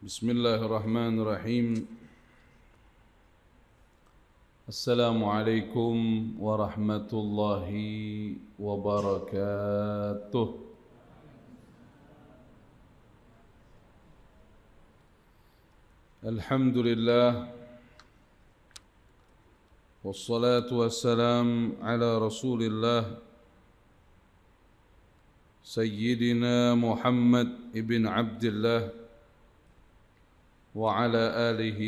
بسم الله الرحمن الرحيم السلام عليكم ورحمة الله وبركاته الحمد لله والصلاة والسلام على رسول الله سيدنا محمد ابن عبد الله وعلى آله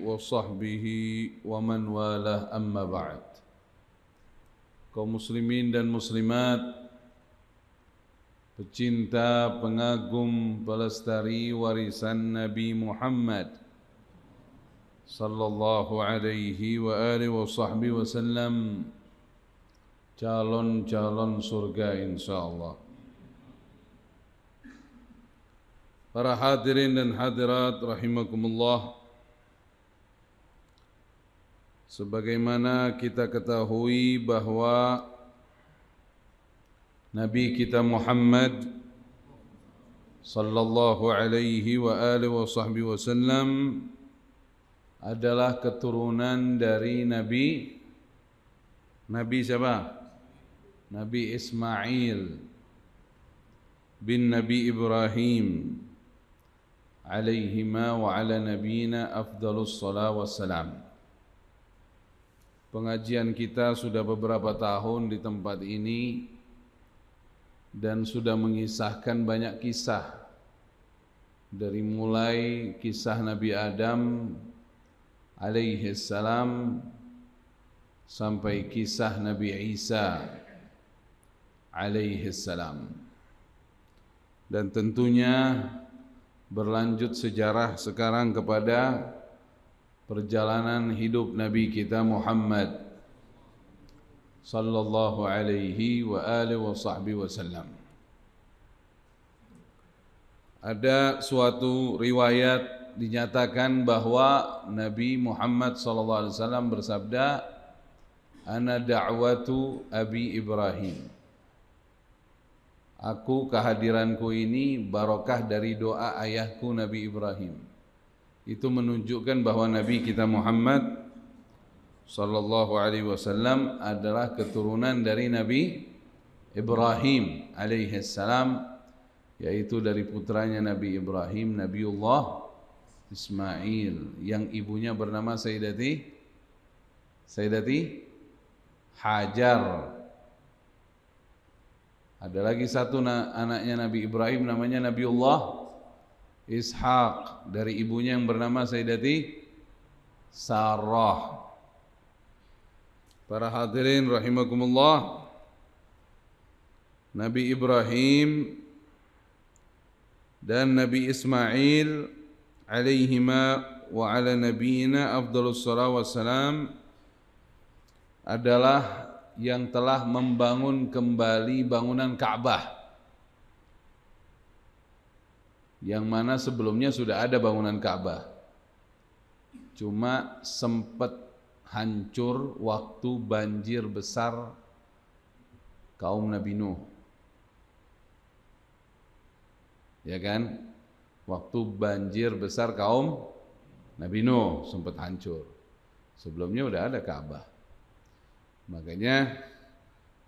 وصحبه ومن والاه أما بعد kaum muslimin dan muslimat pecinta pengagum pelestari warisan Nabi Muhammad sallallahu alaihi wa alihi wa sahbihi wasallam calon-calon surga insyaallah Para hadirin dan hadirat rahimakumullah. Sebagaimana kita ketahui bahwa Nabi kita Muhammad sallallahu alaihi wa alihi wa wasallam adalah keturunan dari Nabi Nabi siapa? Nabi Ismail bin Nabi Ibrahim alaihima wa ala nabiyina afdalus salam Pengajian kita sudah beberapa tahun di tempat ini dan sudah mengisahkan banyak kisah dari mulai kisah Nabi Adam alaihi salam sampai kisah Nabi Isa alaihi salam. Dan tentunya berlanjut sejarah sekarang kepada perjalanan hidup Nabi kita Muhammad sallallahu alaihi wa alihi wa wasallam. Ada suatu riwayat dinyatakan bahwa Nabi Muhammad sallallahu alaihi wasallam bersabda ana da'watu Abi Ibrahim aku kehadiranku ini barokah dari doa ayahku Nabi Ibrahim. Itu menunjukkan bahawa Nabi kita Muhammad sallallahu alaihi wasallam adalah keturunan dari Nabi Ibrahim alaihi salam yaitu dari putranya Nabi Ibrahim Nabiullah Ismail yang ibunya bernama Sayyidati Sayyidati Hajar ada lagi satu na anaknya Nabi Ibrahim namanya Nabiullah Ishaq dari ibunya yang bernama Sayyidati Sarah. Para hadirin rahimakumullah. Nabi Ibrahim dan Nabi Ismail alaihima wa ala nabiyyina afdhalus salam adalah yang telah membangun kembali bangunan Ka'bah yang mana sebelumnya sudah ada bangunan Ka'bah. Cuma sempat hancur waktu banjir besar kaum Nabi Nuh. Ya kan? Waktu banjir besar kaum Nabi Nuh sempat hancur. Sebelumnya sudah ada Ka'bah. Makanya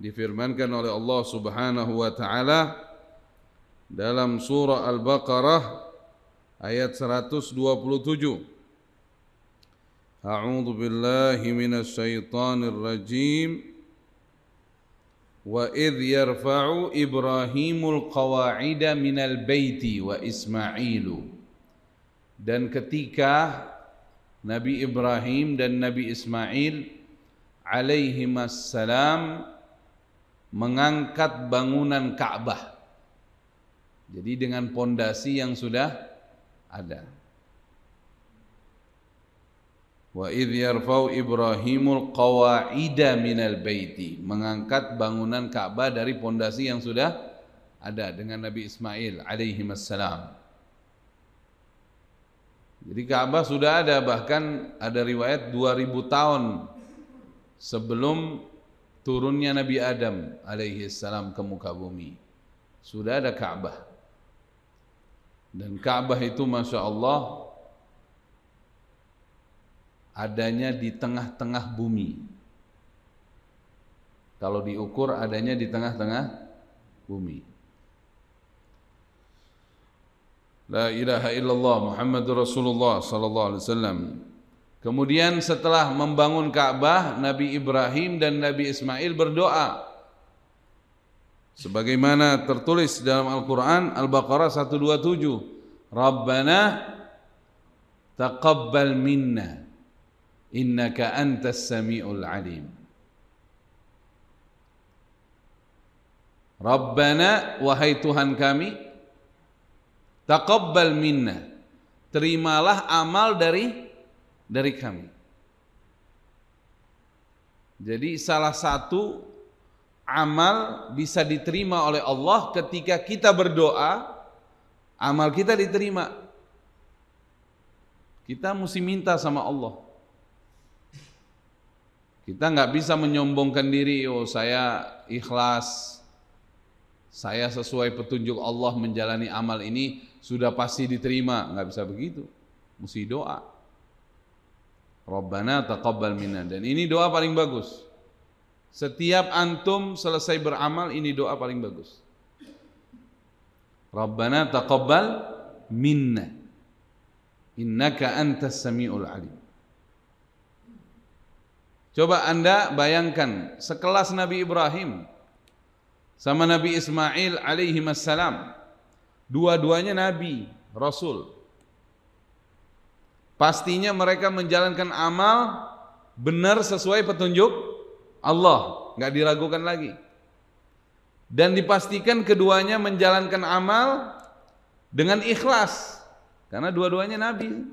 difirmankan oleh Allah Subhanahu wa taala dalam surah Al-Baqarah ayat 127. A'udzu billahi minasy syaithanir rajim. Wa idh yarfa'u Ibrahimul qawa'ida minal baiti wa Ismailu. Dan ketika Nabi Ibrahim dan Nabi Ismail salam mengangkat bangunan Ka'bah. Jadi dengan pondasi yang sudah ada. Wa idh yarfau Ibrahimul qawa'ida minal baiti, mengangkat bangunan Ka'bah dari pondasi yang sudah ada dengan Nabi Ismail alaihi salam. Jadi Ka'bah sudah ada bahkan ada riwayat 2000 tahun sebelum turunnya Nabi Adam alaihi salam ke muka bumi. Sudah ada Ka'bah. Dan Ka'bah itu Masya Allah adanya di tengah-tengah bumi. Kalau diukur adanya di tengah-tengah bumi. La ilaha illallah Muhammadur Rasulullah sallallahu alaihi wasallam. Kemudian setelah membangun Ka'bah, Nabi Ibrahim dan Nabi Ismail berdoa. Sebagaimana tertulis dalam Al-Quran, Al-Baqarah 127. Rabbana taqabbal minna innaka antas sami'ul alim. Rabbana, wahai Tuhan kami, taqabbal minna. Terimalah amal dari dari kami. Jadi salah satu amal bisa diterima oleh Allah ketika kita berdoa, amal kita diterima. Kita mesti minta sama Allah. Kita nggak bisa menyombongkan diri, oh saya ikhlas, saya sesuai petunjuk Allah menjalani amal ini sudah pasti diterima, nggak bisa begitu, mesti doa. Rabbana taqabbal minna. Dan ini doa paling bagus. Setiap antum selesai beramal ini doa paling bagus. Rabbana taqabbal minna. Innaka antas samiul alim. Coba Anda bayangkan sekelas Nabi Ibrahim sama Nabi Ismail alaihi salam. Dua-duanya nabi, rasul. Pastinya mereka menjalankan amal benar sesuai petunjuk Allah, nggak diragukan lagi. Dan dipastikan keduanya menjalankan amal dengan ikhlas, karena dua-duanya Nabi,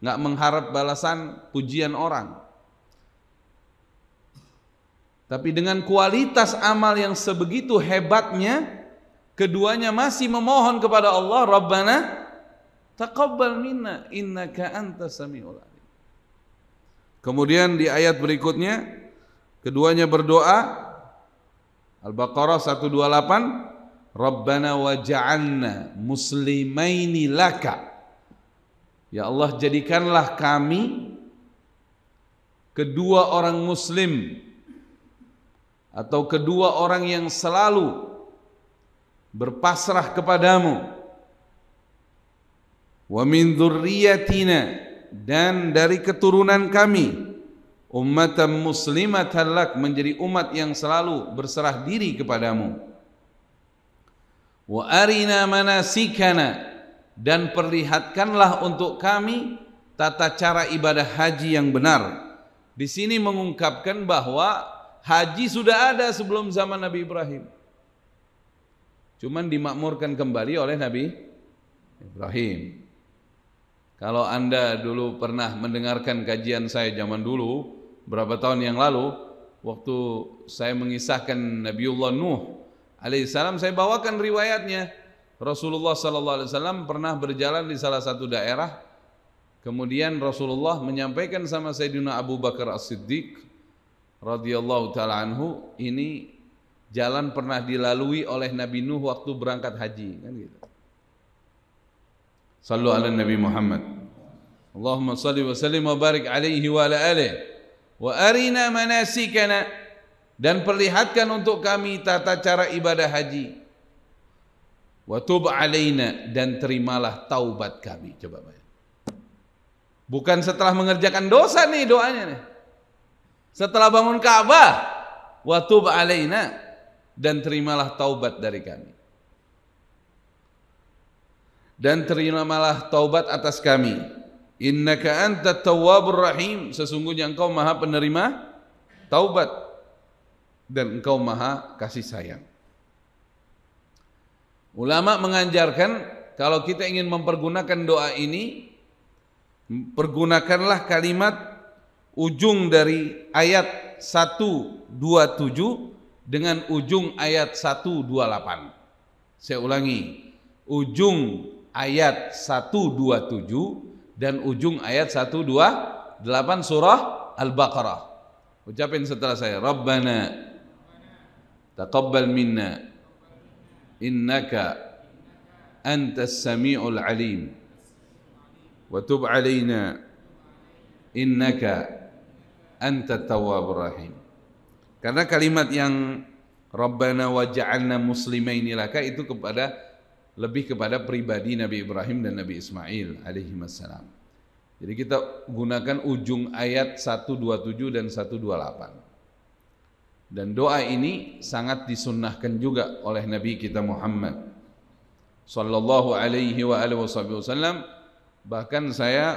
nggak mengharap balasan pujian orang. Tapi dengan kualitas amal yang sebegitu hebatnya, keduanya masih memohon kepada Allah, Rabbana Taqabbal minna innaka anta samiul alim. Kemudian di ayat berikutnya keduanya berdoa Al-Baqarah 128 Rabbana waja'anna muslimaini laka Ya Allah jadikanlah kami kedua orang muslim atau kedua orang yang selalu berpasrah kepadamu wa min dzurriyyatina dan dari keturunan kami ummatan muslimatan lak menjadi umat yang selalu berserah diri kepadamu wa arina manasikana dan perlihatkanlah untuk kami tata cara ibadah haji yang benar di sini mengungkapkan bahwa haji sudah ada sebelum zaman Nabi Ibrahim. Cuman dimakmurkan kembali oleh Nabi Ibrahim. Kalau Anda dulu pernah mendengarkan kajian saya zaman dulu, berapa tahun yang lalu, waktu saya mengisahkan Nabiullah Nuh alaihissalam, saya bawakan riwayatnya. Rasulullah sallallahu alaihi wasallam pernah berjalan di salah satu daerah, kemudian Rasulullah menyampaikan sama Sayyidina Abu Bakar As-Siddiq radhiyallahu taala anhu, ini jalan pernah dilalui oleh Nabi Nuh waktu berangkat haji, kan gitu. Sallu ala Nabi Muhammad. Allahumma salli wa sallim wa barik alaihi wa ala alihi. Wa arina manasikana dan perlihatkan untuk kami tata cara ibadah haji. Wa tub alaina dan terimalah taubat kami. Coba bayang. Bukan setelah mengerjakan dosa nih doanya nih. Setelah bangun Ka'bah, wa tub alaina dan terimalah taubat dari kami dan terimalah taubat atas kami. Innaka anta tawwabur rahim, sesungguhnya engkau Maha penerima taubat dan engkau Maha kasih sayang. Ulama mengajarkan kalau kita ingin mempergunakan doa ini pergunakanlah kalimat ujung dari ayat 127 dengan ujung ayat 128. Saya ulangi, ujung ayat 127 dan ujung ayat 128 surah Al-Baqarah. Ucapin setelah saya, Rabbana taqabbal minna innaka antas samiul alim wa tub alaina innaka antat tawwabur rahim. Karena kalimat yang Rabbana waja'alna muslimaini laka itu kepada lebih kepada pribadi Nabi Ibrahim dan Nabi Ismail alaihi wassalam. Jadi kita gunakan ujung ayat 127 dan 128. Dan doa ini sangat disunnahkan juga oleh Nabi kita Muhammad sallallahu alaihi wa alihi wasallam. Bahkan saya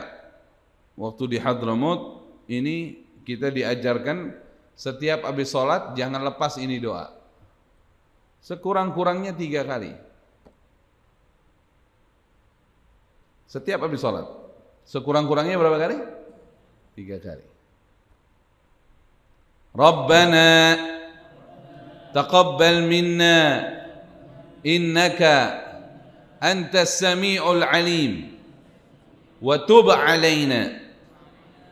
waktu di Hadramut ini kita diajarkan setiap habis sholat jangan lepas ini doa. Sekurang-kurangnya tiga kali. Setiap habis sholat. Sekurang-kurangnya berapa kali? Tiga kali. Rabbana taqabbal minna innaka antas sami'ul alim wa tub alaina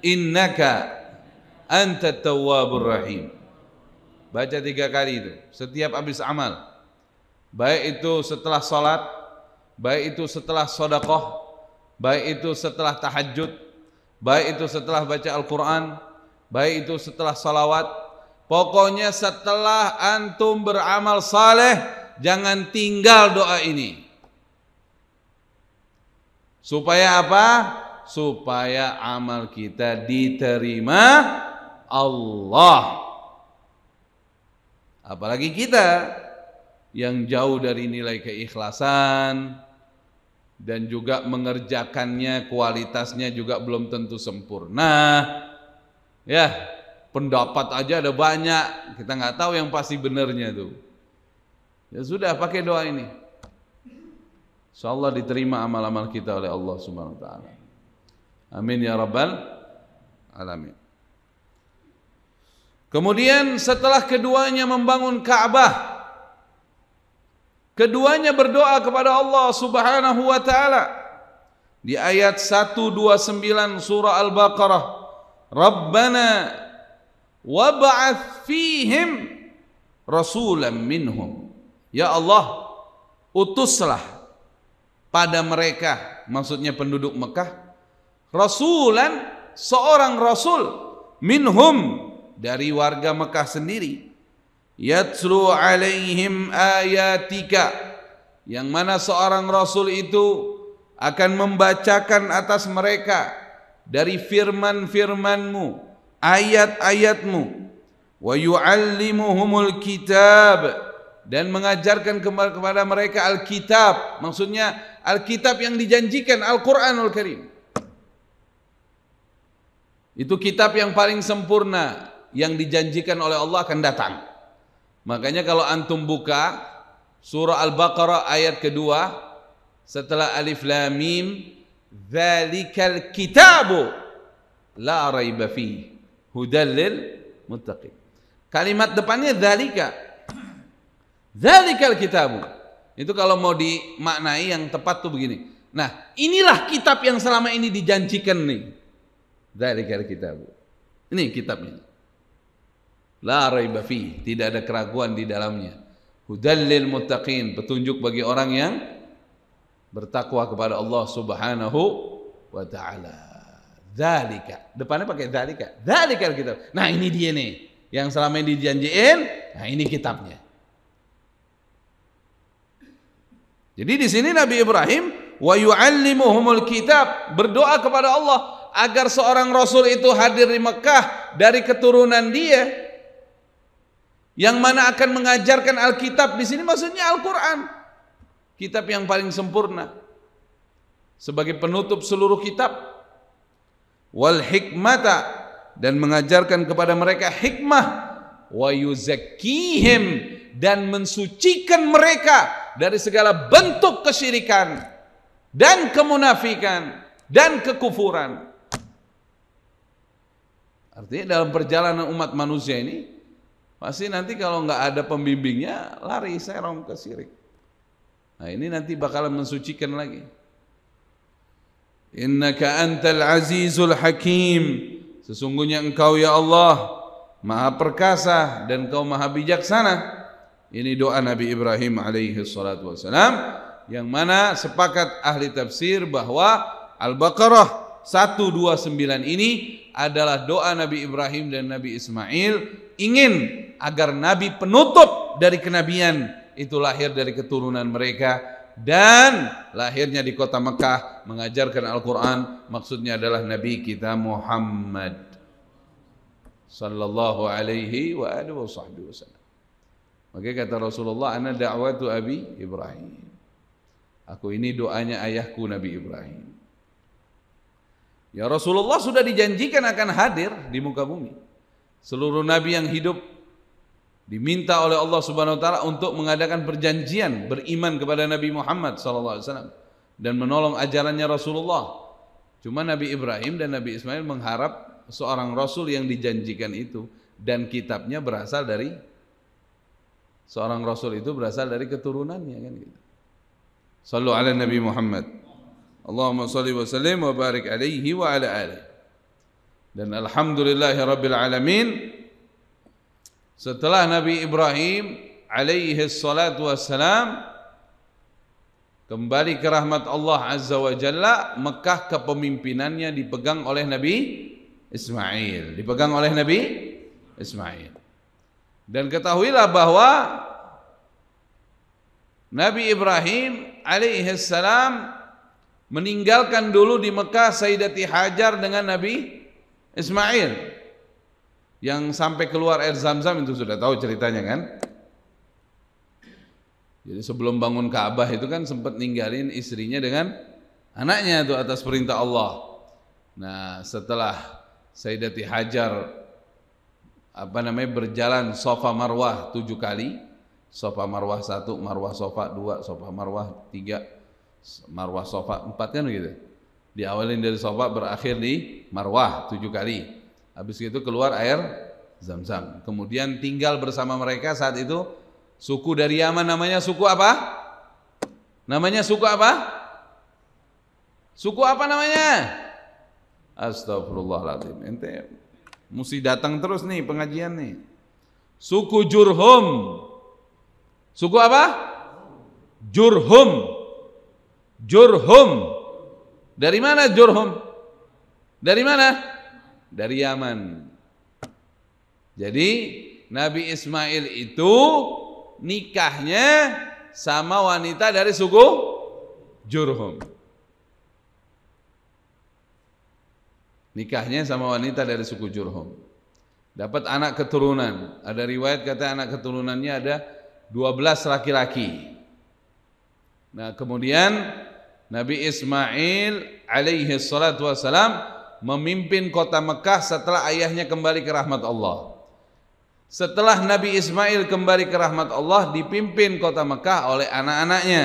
innaka anta tawabur rahim baca tiga kali itu setiap habis amal baik itu setelah salat baik itu setelah sodakoh baik itu setelah tahajud, baik itu setelah baca Al-Quran, baik itu setelah salawat. Pokoknya setelah antum beramal saleh, jangan tinggal doa ini. Supaya apa? Supaya amal kita diterima Allah. Apalagi kita yang jauh dari nilai keikhlasan, dan juga mengerjakannya kualitasnya juga belum tentu sempurna. Ya, pendapat aja ada banyak, kita nggak tahu yang pasti benernya itu. Ya sudah pakai doa ini. Insyaallah diterima amal-amal kita oleh Allah Subhanahu wa taala. Amin ya rabbal alamin. Kemudian setelah keduanya membangun Ka'bah, Keduanya berdoa kepada Allah Subhanahu wa taala. Di ayat 129 surah Al-Baqarah, "Rabbana wab'ats fihim rasulan minhum." Ya Allah, utuslah pada mereka, maksudnya penduduk Mekah, rasulan seorang rasul minhum dari warga Mekah sendiri yatslu alaihim ayatika yang mana seorang rasul itu akan membacakan atas mereka dari firman-firmanmu ayat-ayatmu wa yuallimuhumul kitab dan mengajarkan kepada mereka Alkitab. Maksudnya Alkitab yang dijanjikan Al-Quranul Karim. Itu kitab yang paling sempurna yang dijanjikan oleh Allah akan datang. Makanya kalau antum buka surah Al-Baqarah ayat kedua setelah alif lam mim dzalikal kitabu la raiba fi hudallil muttaqin. Kalimat depannya dzalika. Dzalikal kitabu. Itu kalau mau dimaknai yang tepat tuh begini. Nah, inilah kitab yang selama ini dijanjikan nih. Dzalikal kitabu. Ini kitabnya. La raiba fi, tidak ada keraguan di dalamnya. Hudallil muttaqin, petunjuk bagi orang yang bertakwa kepada Allah Subhanahu wa taala. Dzalika. Depannya pakai dzalika. Dzalika kitab. Nah, ini dia nih yang selama ini dijanjiin. Nah, ini kitabnya. Jadi di sini Nabi Ibrahim wa yu'allimuhumul kitab, berdoa kepada Allah agar seorang rasul itu hadir di Mekah dari keturunan dia yang mana akan mengajarkan Alkitab di sini maksudnya Al-Qur'an. Kitab yang paling sempurna. Sebagai penutup seluruh kitab. Wal hikmata dan mengajarkan kepada mereka hikmah wa yuzakkihim dan mensucikan mereka dari segala bentuk kesyirikan dan kemunafikan dan kekufuran. Artinya dalam perjalanan umat manusia ini Pasti nanti kalau nggak ada pembimbingnya lari serong ke sirik. Nah ini nanti bakalan mensucikan lagi. Innaka antal azizul hakim. Sesungguhnya engkau ya Allah maha perkasa dan kau maha bijaksana. Ini doa Nabi Ibrahim alaihi salatu wasalam yang mana sepakat ahli tafsir bahwa Al-Baqarah 129 ini adalah doa Nabi Ibrahim dan Nabi Ismail ingin agar Nabi penutup dari kenabian itu lahir dari keturunan mereka dan lahirnya di kota Mekah mengajarkan Al-Quran maksudnya adalah Nabi kita Muhammad sallallahu alaihi wa alihi wa sahbihi wasallam. Maka kata Rasulullah, "Ana da'watu Abi Ibrahim." Aku ini doanya ayahku Nabi Ibrahim. Ya Rasulullah sudah dijanjikan akan hadir di muka bumi. Seluruh nabi yang hidup diminta oleh Allah Subhanahu wa taala untuk mengadakan perjanjian beriman kepada Nabi Muhammad sallallahu alaihi wasallam dan menolong ajarannya Rasulullah. Cuma Nabi Ibrahim dan Nabi Ismail mengharap seorang rasul yang dijanjikan itu dan kitabnya berasal dari seorang rasul itu berasal dari keturunannya kan gitu. Sallu ala Nabi Muhammad. Allahumma salli wa sallim wa barik alaihi wa ala alihi. Dan alhamdulillahi rabbil alamin setelah Nabi Ibrahim alaihi salatu wassalam kembali ke rahmat Allah Azza wa Jalla Mekah kepemimpinannya dipegang oleh Nabi Ismail dipegang oleh Nabi Ismail dan ketahuilah bahwa Nabi Ibrahim alaihi salam meninggalkan dulu di Mekah Sayyidati Hajar dengan Nabi Ismail yang sampai keluar air zam-zam itu sudah tahu ceritanya kan jadi sebelum bangun Ka'bah itu kan sempat ninggalin istrinya dengan anaknya itu atas perintah Allah nah setelah Sayyidati Hajar apa namanya berjalan sofa marwah tujuh kali sofa marwah satu, marwah sofa dua, sofa marwah tiga marwah sofa empat kan begitu diawalin dari sofa berakhir di marwah tujuh kali habis itu keluar air zam-zam kemudian tinggal bersama mereka saat itu suku dari Yaman namanya suku apa namanya suku apa suku apa namanya Astagfirullahaladzim ente mesti datang terus nih pengajian nih suku Jurhum suku apa Jurhum Jurhum. Dari mana Jurhum? Dari mana? Dari Yaman. Jadi Nabi Ismail itu nikahnya sama wanita dari suku Jurhum. Nikahnya sama wanita dari suku Jurhum. Dapat anak keturunan. Ada riwayat kata anak keturunannya ada 12 laki-laki. Nah, kemudian Nabi Ismail alaihi salatu wasalam memimpin kota Mekah setelah ayahnya kembali ke rahmat Allah. Setelah Nabi Ismail kembali ke rahmat Allah dipimpin kota Mekah oleh anak-anaknya.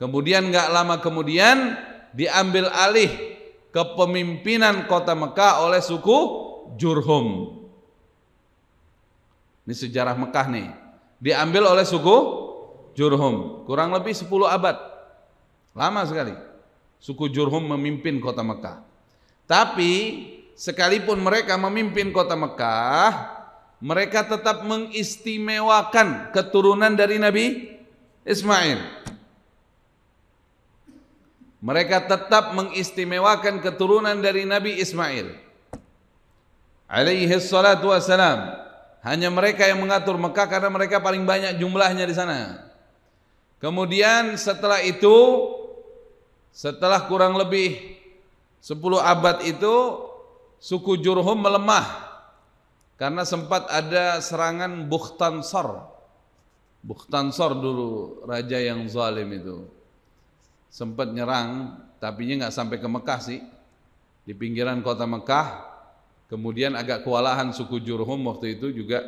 Kemudian nggak lama kemudian diambil alih kepemimpinan kota Mekah oleh suku Jurhum. Ini sejarah Mekah nih. Diambil oleh suku Jurhum, kurang lebih 10 abad Lama sekali. Suku Jurhum memimpin kota Mekah. Tapi sekalipun mereka memimpin kota Mekah, mereka tetap mengistimewakan keturunan dari Nabi Ismail. Mereka tetap mengistimewakan keturunan dari Nabi Ismail. Alaihi salatu wassalam. Hanya mereka yang mengatur Mekah karena mereka paling banyak jumlahnya di sana. Kemudian setelah itu setelah kurang lebih 10 abad itu suku Jurhum melemah karena sempat ada serangan Bukhtansor. Bukhtansor dulu raja yang zalim itu. Sempat nyerang, tapi nggak sampai ke Mekah sih. Di pinggiran kota Mekah, kemudian agak kewalahan suku Jurhum waktu itu juga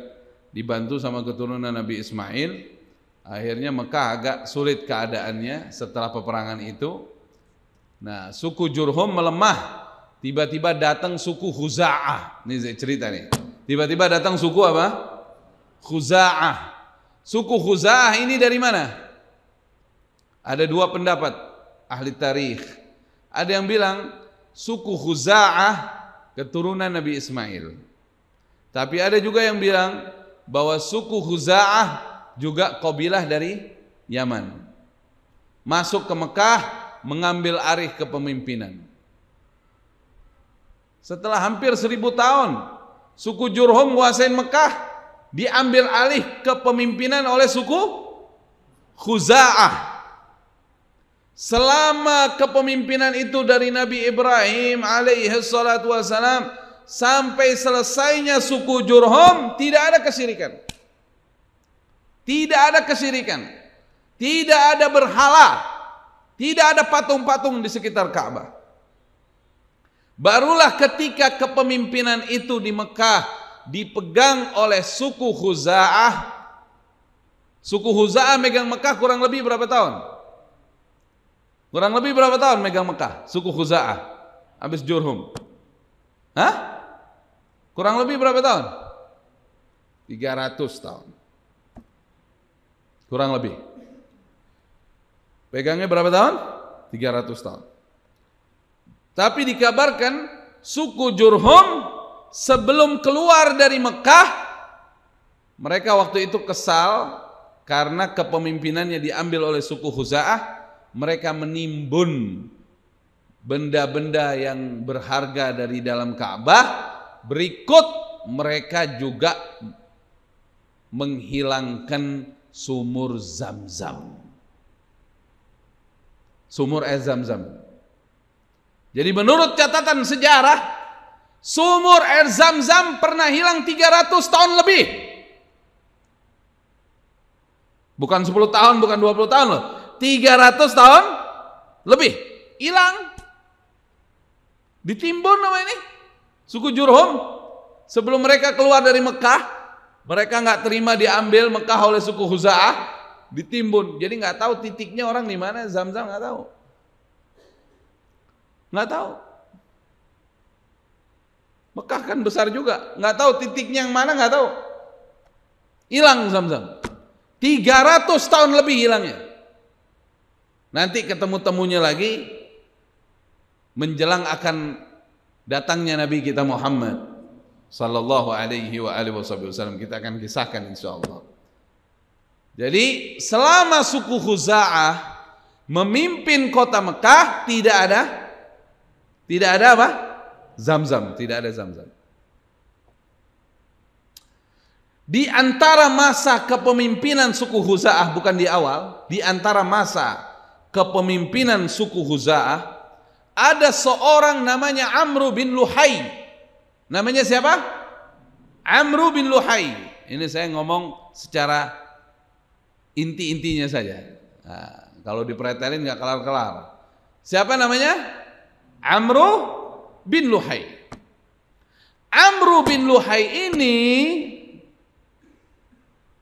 dibantu sama keturunan Nabi Ismail. Akhirnya Mekah agak sulit keadaannya setelah peperangan itu Nah, suku Jurhum melemah. Tiba-tiba datang suku Khuza'ah. Ini saya cerita nih. Tiba-tiba datang suku apa? Khuza'ah. Suku Khuza'ah ini dari mana? Ada dua pendapat ahli tarikh. Ada yang bilang suku Khuza'ah keturunan Nabi Ismail. Tapi ada juga yang bilang bahwa suku Khuza'ah juga kabilah dari Yaman. Masuk ke Mekah mengambil arih kepemimpinan. Setelah hampir seribu tahun, suku Jurhum nguasain Mekah, diambil alih kepemimpinan oleh suku Khuza'ah. Selama kepemimpinan itu dari Nabi Ibrahim alaihi salatu sampai selesainya suku Jurhum tidak ada kesirikan, Tidak ada kesyirikan. Tidak ada berhala. Tidak ada patung-patung di sekitar Ka'bah. Barulah ketika kepemimpinan itu di Mekah dipegang oleh suku Khuza'ah. Suku Khuza'ah megang Mekah kurang lebih berapa tahun? Kurang lebih berapa tahun megang Mekah? Suku Khuza'ah. Habis Jurhum. Hah? Kurang lebih berapa tahun? 300 tahun. Kurang lebih. Pegangnya berapa tahun? 300 tahun. Tapi dikabarkan suku Jurhum sebelum keluar dari Mekah mereka waktu itu kesal karena kepemimpinannya diambil oleh suku Huza'ah mereka menimbun benda-benda yang berharga dari dalam Ka'bah berikut mereka juga menghilangkan sumur zam-zam sumur air zam-zam. Jadi menurut catatan sejarah, sumur air zam-zam pernah hilang 300 tahun lebih. Bukan 10 tahun, bukan 20 tahun loh. 300 tahun lebih. Hilang. Ditimbun nama ini. Suku Jurhum. Sebelum mereka keluar dari Mekah, mereka nggak terima diambil Mekah oleh suku Huza'ah ditimbun. Jadi nggak tahu titiknya orang di mana zam-zam nggak tahu. Nggak tahu. Mekah kan besar juga, nggak tahu titiknya yang mana nggak tahu. Hilang zam-zam. 300 tahun lebih hilangnya. Nanti ketemu temunya lagi menjelang akan datangnya Nabi kita Muhammad sallallahu alaihi wa alihi wasallam kita akan kisahkan insyaallah. Jadi selama suku Khuza'ah memimpin kota Mekah tidak ada tidak ada apa? Zam-zam, tidak ada zam-zam. Di antara masa kepemimpinan suku Huza'ah bukan di awal, di antara masa kepemimpinan suku Huza'ah ada seorang namanya Amr bin Luhai. Namanya siapa? Amr bin Luhai. Ini saya ngomong secara inti-intinya saja. Nah, kalau dipretelin nggak kelar-kelar. Siapa namanya? Amru bin Luhai. Amru bin Luhai ini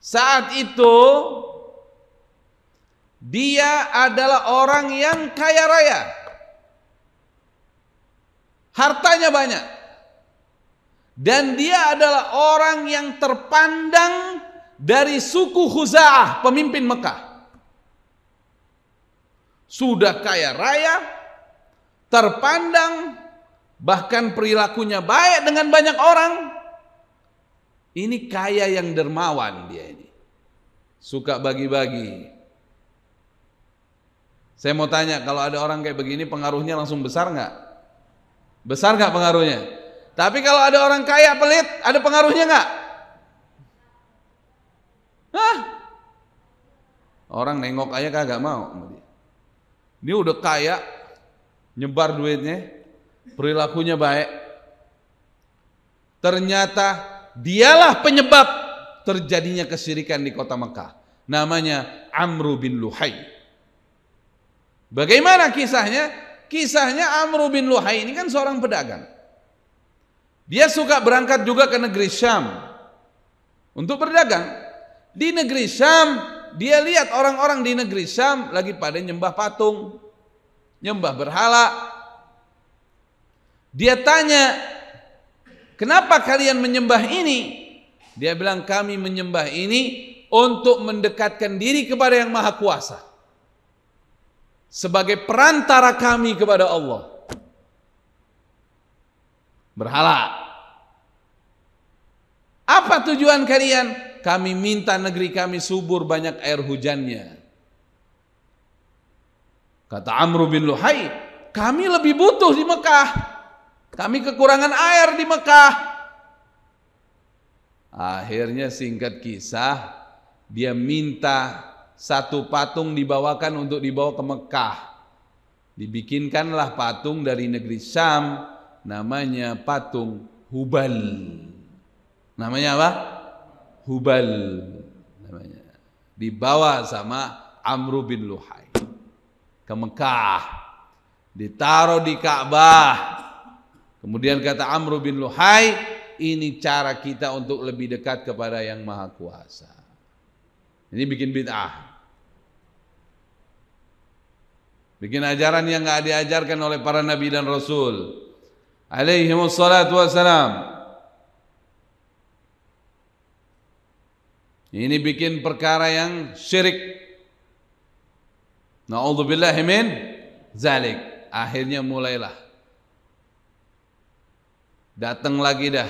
saat itu dia adalah orang yang kaya raya. Hartanya banyak. Dan dia adalah orang yang terpandang dari suku Khuza'ah, pemimpin Mekah. Sudah kaya raya, terpandang, bahkan perilakunya baik dengan banyak orang. Ini kaya yang dermawan dia ini. Suka bagi-bagi. Saya mau tanya, kalau ada orang kayak begini pengaruhnya langsung besar nggak? Besar nggak pengaruhnya? Tapi kalau ada orang kaya pelit, ada pengaruhnya nggak? Hah? Orang nengok aja kagak mau. Ini udah kaya, nyebar duitnya, perilakunya baik. Ternyata dialah penyebab terjadinya kesirikan di kota Mekah. Namanya Amru bin Luhai. Bagaimana kisahnya? Kisahnya Amru bin Luhai ini kan seorang pedagang. Dia suka berangkat juga ke negeri Syam untuk berdagang. Di negeri Syam, dia lihat orang-orang di negeri Syam lagi pada nyembah patung, nyembah berhala. Dia tanya, "Kenapa kalian menyembah ini?" Dia bilang, "Kami menyembah ini untuk mendekatkan diri kepada Yang Maha Kuasa." Sebagai perantara kami kepada Allah, berhala. Apa tujuan kalian? kami minta negeri kami subur banyak air hujannya. Kata Amr bin Luhai, kami lebih butuh di Mekah. Kami kekurangan air di Mekah. Akhirnya singkat kisah, dia minta satu patung dibawakan untuk dibawa ke Mekah. Dibikinkanlah patung dari negeri Syam, namanya patung Hubal. Namanya apa? Hubal namanya. Dibawa sama Amru bin Luhai ke Mekah. Ditaruh di Ka'bah. Kemudian kata Amru bin Luhai, ini cara kita untuk lebih dekat kepada yang Maha Kuasa. Ini bikin bid'ah. Bikin ajaran yang nggak diajarkan oleh para nabi dan rasul. Alaihi wassalatu wassalam. Ini bikin perkara yang syirik. Na'udzubillah min zalik. Akhirnya mulailah. Datang lagi dah.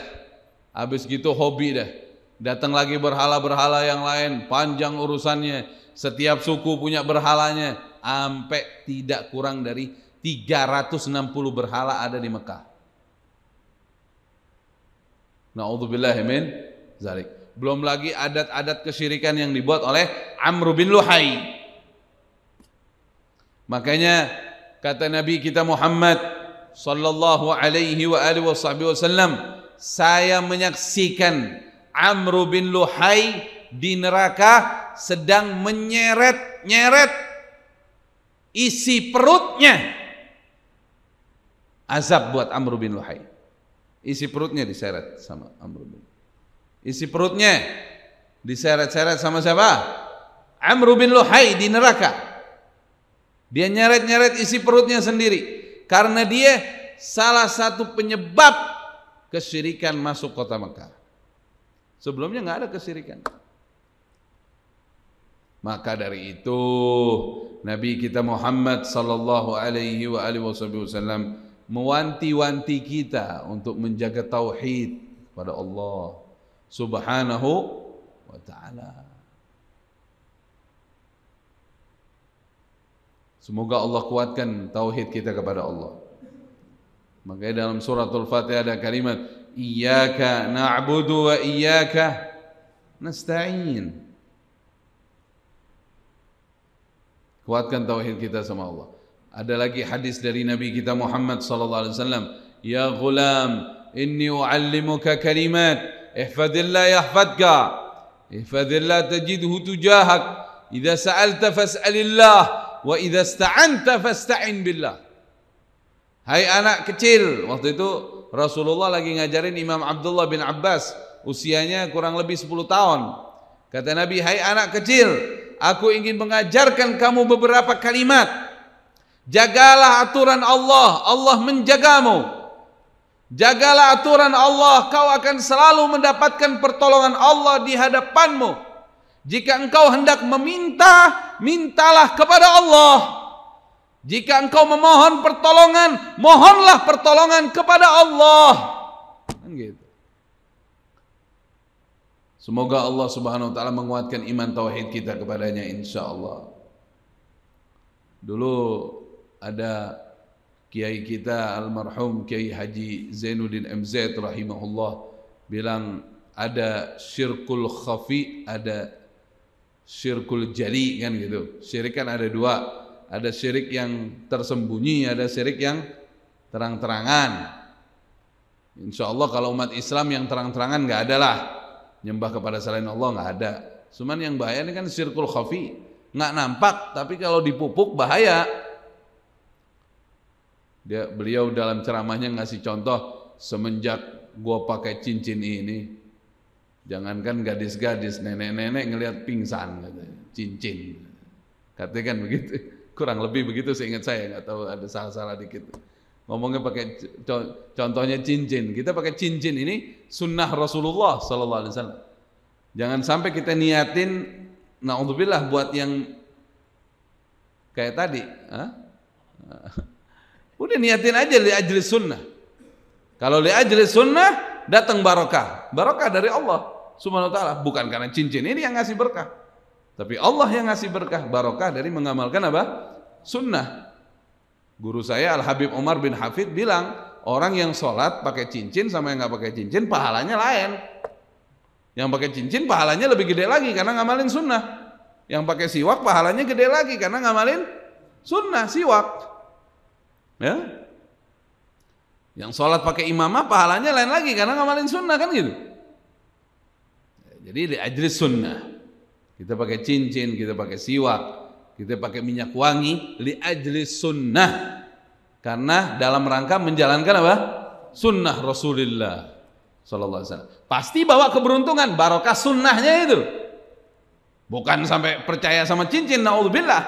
Habis gitu hobi dah. Datang lagi berhala-berhala yang lain, panjang urusannya. Setiap suku punya berhalanya, sampai tidak kurang dari 360 berhala ada di Mekah. Na'udzubillah min zalik. Belum lagi adat-adat kesyirikan yang dibuat oleh Amr bin Luhai. Makanya kata Nabi kita Muhammad sallallahu alaihi wa alihi wasallam, saya menyaksikan Amr bin Luhai di neraka sedang menyeret-nyeret isi perutnya. Azab buat Amr bin Luhai. Isi perutnya diseret sama Amr bin Luhai isi perutnya diseret-seret sama siapa? Amr bin Luhai di neraka. Dia nyeret-nyeret isi perutnya sendiri karena dia salah satu penyebab kesyirikan masuk kota Mekah. Sebelumnya nggak ada kesyirikan. Maka dari itu Nabi kita Muhammad sallallahu alaihi wa alihi wasallam mewanti-wanti kita untuk menjaga tauhid pada Allah subhanahu wa ta'ala. Semoga Allah kuatkan tauhid kita kepada Allah. Makanya dalam al Fatihah ada kalimat Iyaka na'budu wa iyaka nasta'in. Kuatkan tauhid kita sama Allah. Ada lagi hadis dari Nabi kita Muhammad sallallahu alaihi wasallam, "Ya ghulam, inni u'allimuka kalimat ihfadillah yahfadka ihfadillah tajidhu tujahak idha sa'alta fas'alillah wa idha sta'anta fasta'in billah hai anak kecil waktu itu Rasulullah lagi ngajarin Imam Abdullah bin Abbas usianya kurang lebih 10 tahun kata Nabi hai anak kecil aku ingin mengajarkan kamu beberapa kalimat jagalah aturan Allah Allah menjagamu Jagalah aturan Allah, kau akan selalu mendapatkan pertolongan Allah di hadapanmu. Jika engkau hendak meminta, mintalah kepada Allah. Jika engkau memohon pertolongan, mohonlah pertolongan kepada Allah. Kan gitu. Semoga Allah Subhanahu wa taala menguatkan iman tauhid kita kepadanya insyaallah. Dulu ada kiai kita almarhum Kiai Haji Zainuddin MZ rahimahullah bilang ada syirkul khafi, ada syirkul jali kan gitu. Syirik kan ada dua, ada syirik yang tersembunyi, ada syirik yang terang-terangan. Insya Allah kalau umat Islam yang terang-terangan nggak ada lah nyembah kepada selain Allah nggak ada. Cuman yang bahaya ini kan syirkul khafi, nggak nampak tapi kalau dipupuk bahaya. Dia beliau dalam ceramahnya ngasih contoh semenjak gua pakai cincin ini jangankan gadis-gadis nenek-nenek ngelihat pingsan cincin. Katanya kan begitu. Kurang lebih begitu seingat saya, nggak tahu ada salah-salah dikit. Ngomongnya pakai contohnya cincin. Kita pakai cincin ini sunnah Rasulullah sallallahu alaihi wasallam. Jangan sampai kita niatin Nah untuk buat yang kayak tadi, ha? Udah niatin aja li ajli sunnah. Kalau li ajli sunnah datang barokah. Barokah dari Allah Subhanahu wa taala, bukan karena cincin ini yang ngasih berkah. Tapi Allah yang ngasih berkah, barokah dari mengamalkan apa? Sunnah. Guru saya Al Habib Umar bin Hafid bilang, orang yang sholat pakai cincin sama yang nggak pakai cincin pahalanya lain. Yang pakai cincin pahalanya lebih gede lagi karena ngamalin sunnah. Yang pakai siwak pahalanya gede lagi karena ngamalin sunnah siwak. Ya? Yang sholat pakai imamah pahalanya lain lagi karena ngamalin sunnah kan gitu. Jadi di ajri sunnah. Kita pakai cincin, kita pakai siwak, kita pakai minyak wangi li ajli sunnah. Karena dalam rangka menjalankan apa? Sunnah Rasulullah sallallahu Pasti bawa keberuntungan, barokah sunnahnya itu. Bukan sampai percaya sama cincin naudzubillah.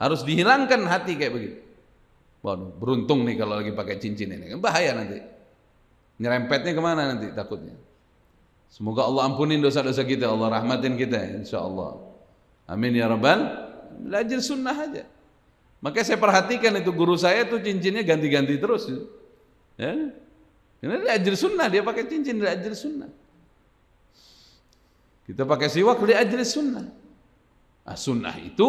Harus dihilangkan hati kayak begitu. Waduh, beruntung nih kalau lagi pakai cincin ini. Bahaya nanti. Nyerempetnya kemana nanti takutnya. Semoga Allah ampunin dosa-dosa kita, Allah rahmatin kita insya Allah. Amin ya Rabbal. Belajar sunnah aja. Makanya saya perhatikan itu guru saya tuh cincinnya ganti-ganti terus. Ya. ini dia sunnah, dia pakai cincin dia sunnah. Kita pakai siwak dia sunnah. Nah, sunnah itu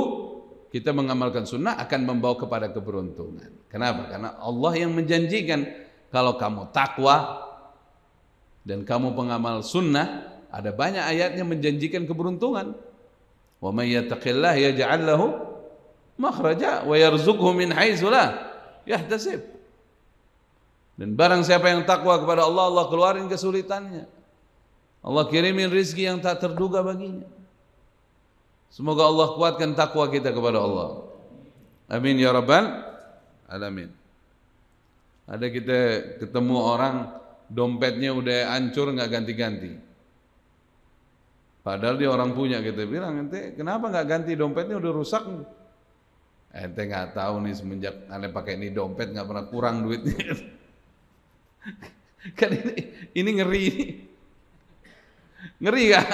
kita mengamalkan sunnah akan membawa kepada keberuntungan. Kenapa? Karena Allah yang menjanjikan kalau kamu takwa dan kamu pengamal sunnah, ada banyak ayatnya menjanjikan keberuntungan. Wa may yattaqillah yaj'al lahu makhraja wa yarzuqhu min haitsu la yahtasib. Dan barang siapa yang takwa kepada Allah, Allah keluarin kesulitannya. Allah kirimin rizki yang tak terduga baginya. Semoga Allah kuatkan takwa kita kepada Allah. Amin ya rabbal alamin. Ada kita ketemu orang dompetnya udah hancur nggak ganti-ganti. Padahal dia orang punya kita bilang ente kenapa nggak ganti dompetnya udah rusak? Ente nggak tahu nih semenjak ane pakai ini dompet nggak pernah kurang duitnya. kan ini, ini ngeri Ngeri gak?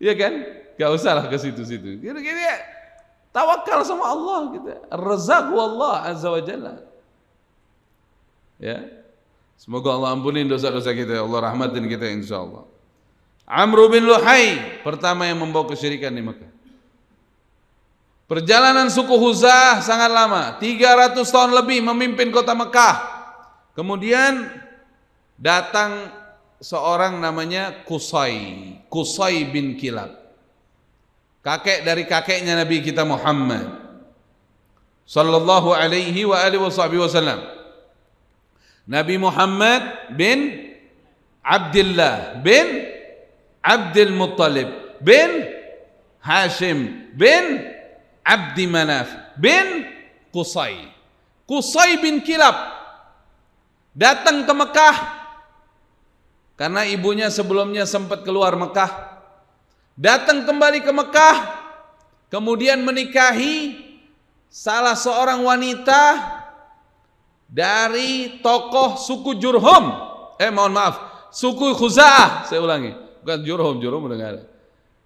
Iya kan? Gak usahlah ke situ-situ. Gini-gini gitu, gitu ya. Tawakal sama Allah kita, gitu. Rezak Allah azza wa jalla. Ya. Semoga Allah ampuni dosa-dosa kita, Allah rahmatin kita insya Allah. Amr bin Luhai pertama yang membawa kesyirikan di Mekah. Perjalanan suku Huzah sangat lama, 300 tahun lebih memimpin kota Mekah. Kemudian datang seorang namanya Kusai. Qusay bin Kilab. Kakek dari kakeknya Nabi kita Muhammad sallallahu alaihi wa alihi wasallam. Nabi Muhammad bin Abdullah bin Abdul Muttalib bin Hashim bin Abd Manaf bin Qusay. Qusay bin Kilab datang ke Mekah Karena ibunya sebelumnya sempat keluar Mekah. Datang kembali ke Mekah, kemudian menikahi salah seorang wanita dari tokoh suku Jurhum. Eh mohon maaf, suku Khuza'ah, saya ulangi. Bukan Jurhum, Jurhum mendengar.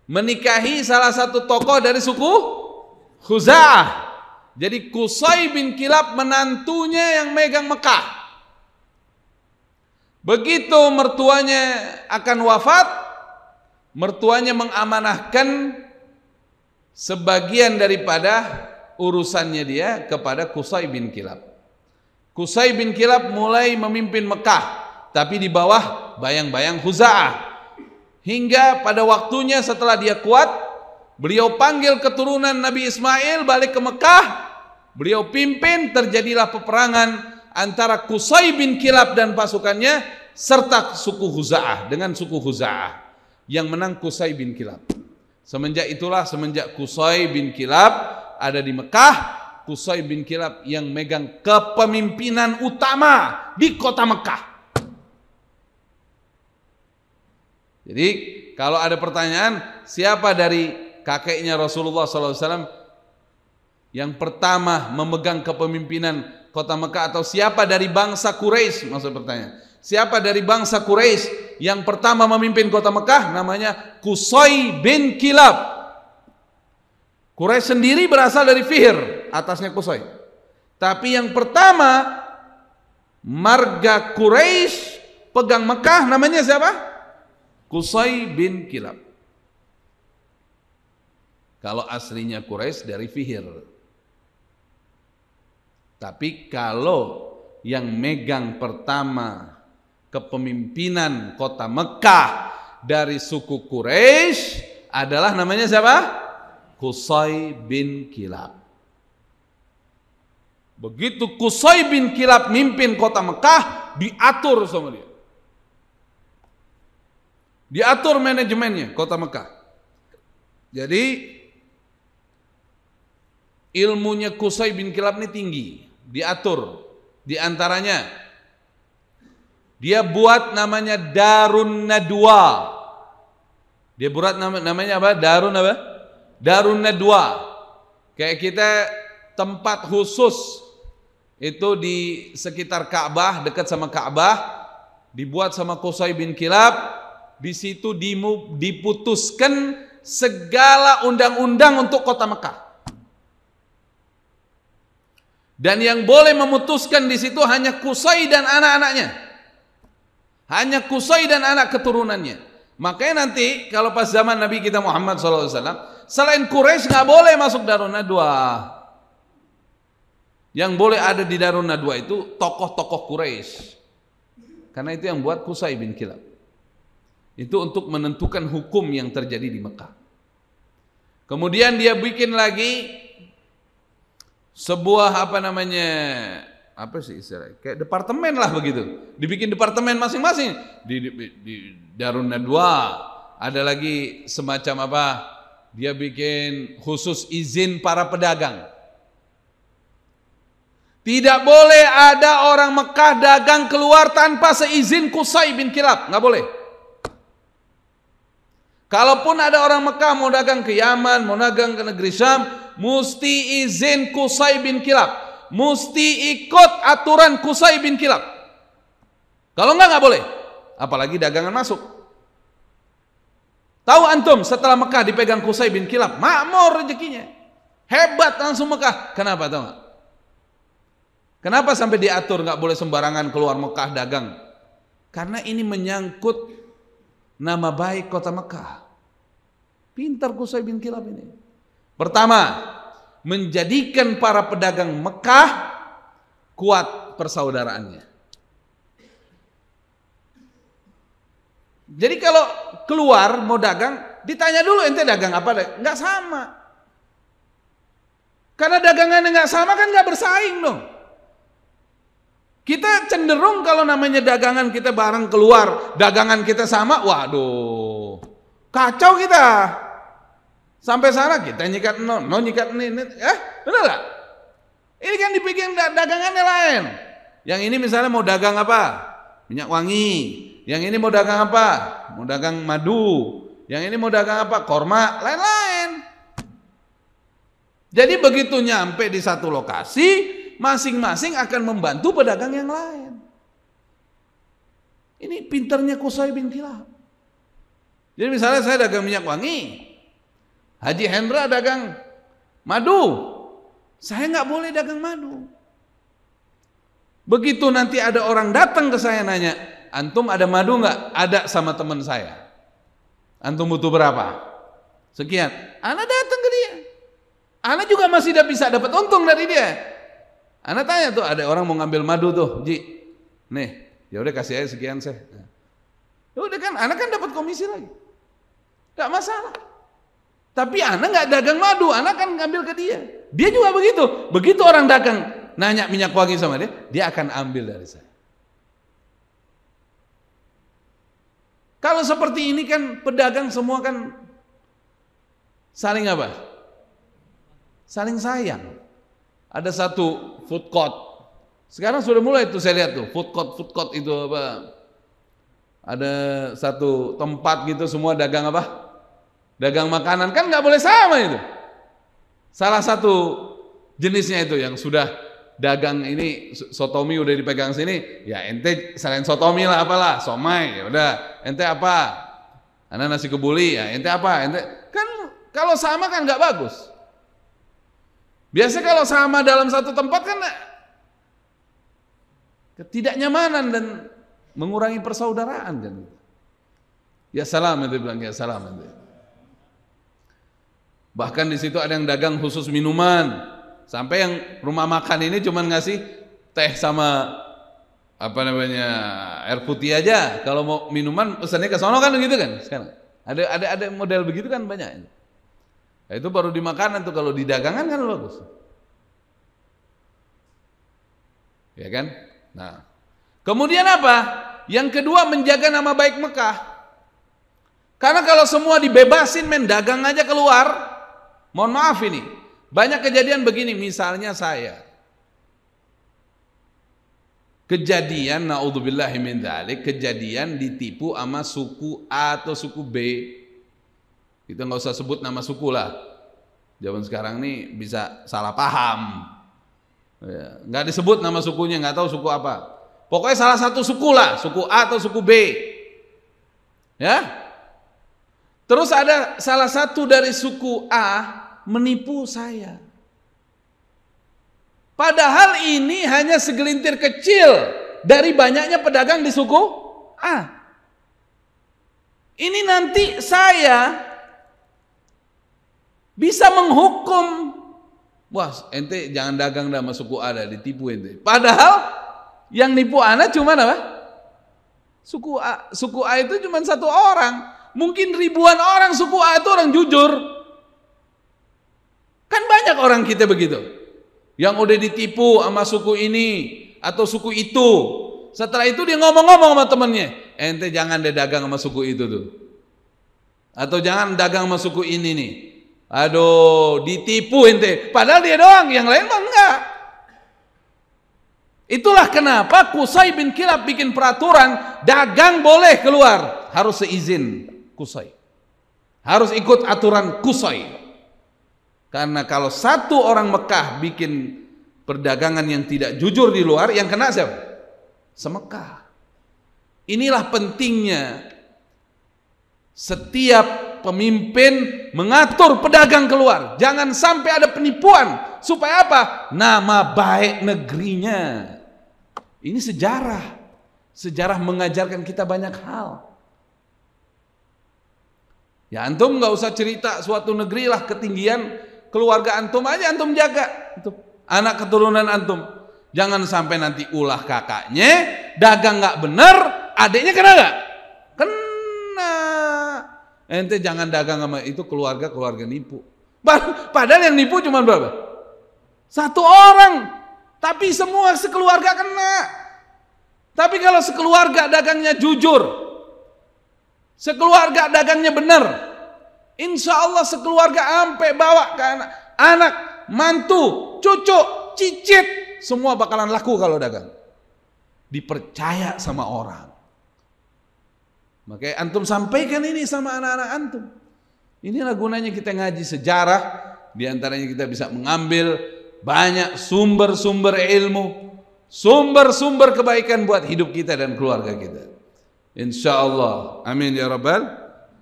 Menikahi salah satu tokoh dari suku Khuza'ah. Jadi Kusai bin Kilab menantunya yang megang Mekah. Begitu mertuanya akan wafat, mertuanya mengamanahkan sebagian daripada urusannya dia kepada Kusai bin Kilab. Kusai bin Kilab mulai memimpin Mekah, tapi di bawah bayang-bayang Huza'ah. Hingga pada waktunya setelah dia kuat, beliau panggil keturunan Nabi Ismail balik ke Mekah, beliau pimpin, terjadilah peperangan antara Kusai bin Kilab dan pasukannya serta suku Huza'ah dengan suku Huza'ah yang menang Kusai bin Kilab semenjak itulah semenjak Kusai bin Kilab ada di Mekah Kusai bin Kilab yang megang kepemimpinan utama di kota Mekah jadi kalau ada pertanyaan siapa dari kakeknya Rasulullah SAW yang pertama memegang kepemimpinan kota Mekah atau siapa dari bangsa Quraisy maksud pertanyaan siapa dari bangsa Quraisy yang pertama memimpin kota Mekah namanya Kusoi bin Kilab Quraisy sendiri berasal dari Fihir atasnya Kusoi tapi yang pertama marga Quraisy pegang Mekah namanya siapa? Kusoi bin Kilab. Kalau aslinya Quraisy dari Fihir, tapi kalau yang megang pertama kepemimpinan kota Mekah dari suku Quraisy adalah namanya siapa? Kusai bin Kilab. Begitu Kusai bin Kilab mimpin kota Mekah, diatur sama dia. Diatur manajemennya kota Mekah. Jadi ilmunya Kusai bin Kilab ini tinggi diatur di antaranya dia buat namanya Darun Nadwa. Dia buat namanya apa? Darun apa? Darun Nadwa. Kayak kita tempat khusus itu di sekitar Ka'bah, dekat sama Ka'bah, dibuat sama Qusay bin Kilab, di situ diputuskan segala undang-undang untuk kota Mekah. Dan yang boleh memutuskan di situ hanya Kusai dan anak-anaknya. Hanya Kusai dan anak keturunannya. Makanya nanti kalau pas zaman Nabi kita Muhammad SAW, selain Quraisy nggak boleh masuk Darun Nadwa. Yang boleh ada di Darun Nadwa itu tokoh-tokoh Quraisy. Karena itu yang buat Kusai bin Kilab. Itu untuk menentukan hukum yang terjadi di Mekah. Kemudian dia bikin lagi sebuah apa namanya apa sih istilahnya kayak departemen lah begitu dibikin departemen masing-masing di, di, di Darun Nadwa ada lagi semacam apa dia bikin khusus izin para pedagang tidak boleh ada orang Mekah dagang keluar tanpa seizin Kusai bin Kilab nggak boleh kalaupun ada orang Mekah mau dagang ke Yaman mau dagang ke negeri Syam mesti izin Kusai bin Kilab, mesti ikut aturan Kusai bin Kilab. Kalau enggak enggak boleh, apalagi dagangan masuk. Tahu antum setelah Mekah dipegang Kusai bin Kilab, makmur rezekinya. Hebat langsung Mekah. Kenapa tahu enggak? Kenapa sampai diatur nggak boleh sembarangan keluar Mekah dagang? Karena ini menyangkut nama baik kota Mekah. Pintar Kusai bin Kilab ini. Pertama, menjadikan para pedagang Mekah kuat persaudaraannya. Jadi kalau keluar mau dagang, ditanya dulu ente dagang apa? Enggak sama. Karena dagangan enggak sama kan enggak bersaing dong. Kita cenderung kalau namanya dagangan kita barang keluar, dagangan kita sama, waduh, kacau kita. Sampai sana kita nyikat no, no nyikat ini, ini. eh benar lah Ini kan dibikin dagangannya lain. Yang ini misalnya mau dagang apa? Minyak wangi. Yang ini mau dagang apa? Mau dagang madu. Yang ini mau dagang apa? Korma, lain-lain. Jadi begitu nyampe di satu lokasi, masing-masing akan membantu pedagang yang lain. Ini pinternya Kusai bin Jadi misalnya saya dagang minyak wangi, Haji Hendra dagang madu. Saya nggak boleh dagang madu. Begitu nanti ada orang datang ke saya nanya, antum ada madu nggak? Ada sama teman saya. Antum butuh berapa? Sekian. Anak datang ke dia. Anak juga masih tidak bisa dapat untung dari dia. Anak tanya tuh ada orang mau ngambil madu tuh, Ji. Nih, ya udah kasih aja sekian saya. Nah. Ya udah kan, anak kan dapat komisi lagi. Enggak masalah. Tapi anak nggak dagang madu, anak kan ngambil ke dia. Dia juga begitu. Begitu orang dagang nanya minyak wangi sama dia, dia akan ambil dari saya. Kalau seperti ini kan pedagang semua kan saling apa? Saling sayang. Ada satu food court. Sekarang sudah mulai itu saya lihat tuh food court food court itu apa? Ada satu tempat gitu semua dagang apa? dagang makanan kan nggak boleh sama itu. Salah satu jenisnya itu yang sudah dagang ini sotomi udah dipegang sini, ya ente selain sotomi lah apalah, somai, ya udah, ente apa? anak nasi kebuli, ya ente apa? Ente kan kalau sama kan nggak bagus. Biasa kalau sama dalam satu tempat kan ketidaknyamanan dan mengurangi persaudaraan kan. Ya salam itu bilang ya salam itu. Bahkan di situ ada yang dagang khusus minuman. Sampai yang rumah makan ini cuman ngasih teh sama apa namanya air putih aja. Kalau mau minuman pesannya ke sono kan begitu kan sekarang. Ada ada ada model begitu kan banyak. Nah, itu baru di makanan tuh kalau di dagangan kan bagus. Ya kan? Nah, kemudian apa? Yang kedua menjaga nama baik Mekah. Karena kalau semua dibebasin mendagang dagang aja keluar, Mohon maaf ini, banyak kejadian begini misalnya saya. Kejadian naudzubillah min kejadian ditipu sama suku A atau suku B. Kita nggak usah sebut nama suku lah. Zaman sekarang nih bisa salah paham. Ya, nggak disebut nama sukunya, nggak tahu suku apa. Pokoknya salah satu suku lah, suku A atau suku B. Ya, Terus ada salah satu dari suku A menipu saya. Padahal ini hanya segelintir kecil dari banyaknya pedagang di suku A. Ini nanti saya bisa menghukum. Wah, ente jangan dagang sama suku A dah, ditipu ente. Padahal yang nipu anak cuma apa? Suku A, suku A itu cuma satu orang. Mungkin ribuan orang suku A itu orang jujur. Kan banyak orang kita begitu. Yang udah ditipu sama suku ini atau suku itu. Setelah itu dia ngomong-ngomong sama temennya. Ente jangan deh dagang sama suku itu tuh. Atau jangan dagang sama suku ini nih. Aduh, ditipu ente. Padahal dia doang, yang lain mah enggak. Itulah kenapa Kusai bin Kilab bikin peraturan dagang boleh keluar, harus seizin. Kusai. Harus ikut aturan Kusai. Karena kalau satu orang Mekah bikin perdagangan yang tidak jujur di luar, yang kena siapa? Semekah. Inilah pentingnya setiap pemimpin mengatur pedagang keluar. Jangan sampai ada penipuan. Supaya apa? Nama baik negerinya. Ini sejarah. Sejarah mengajarkan kita banyak hal. Ya antum nggak usah cerita suatu negeri lah ketinggian keluarga antum aja antum jaga. Antum. Anak keturunan antum. Jangan sampai nanti ulah kakaknya dagang nggak bener, adiknya kena nggak? Kena. Ente jangan dagang sama itu keluarga keluarga nipu. Padahal yang nipu cuma berapa? Satu orang. Tapi semua sekeluarga kena. Tapi kalau sekeluarga dagangnya jujur, Sekeluarga dagangnya benar. Insya Allah sekeluarga ampe bawa ke anak, anak, mantu, cucu, cicit. Semua bakalan laku kalau dagang. Dipercaya sama orang. Makanya antum sampaikan ini sama anak-anak antum. Inilah gunanya kita ngaji sejarah. Di antaranya kita bisa mengambil banyak sumber-sumber ilmu. Sumber-sumber kebaikan buat hidup kita dan keluarga kita insyaallah amin ya rabbal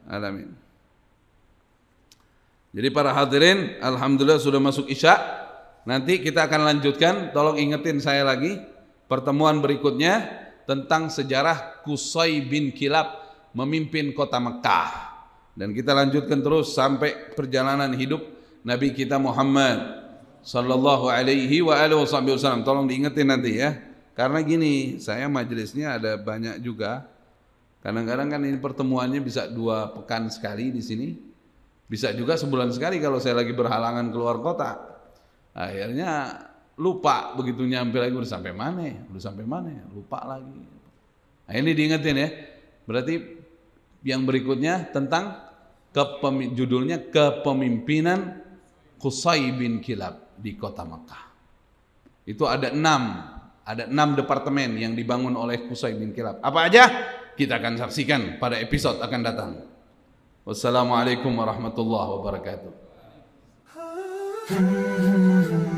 alamin jadi para hadirin alhamdulillah sudah masuk isya nanti kita akan lanjutkan tolong ingetin saya lagi pertemuan berikutnya tentang sejarah Kusai bin Kilab memimpin kota Mekah dan kita lanjutkan terus sampai perjalanan hidup Nabi kita Muhammad sallallahu alaihi wa wasallam. Tolong diingetin nanti ya. Karena gini, saya majelisnya ada banyak juga Kadang-kadang kan ini pertemuannya bisa dua pekan sekali di sini. Bisa juga sebulan sekali kalau saya lagi berhalangan keluar kota. Akhirnya lupa begitu nyampe lagi udah sampai mana, ya? udah sampai mana, ya? lupa lagi. Nah, ini diingetin ya. Berarti yang berikutnya tentang kepemimpin, judulnya kepemimpinan Qusay bin Kilab di kota Mekah. Itu ada enam, ada enam departemen yang dibangun oleh Qusay bin Kilab. Apa aja? kita akan saksikan pada episode akan datang. Wassalamualaikum warahmatullahi wabarakatuh.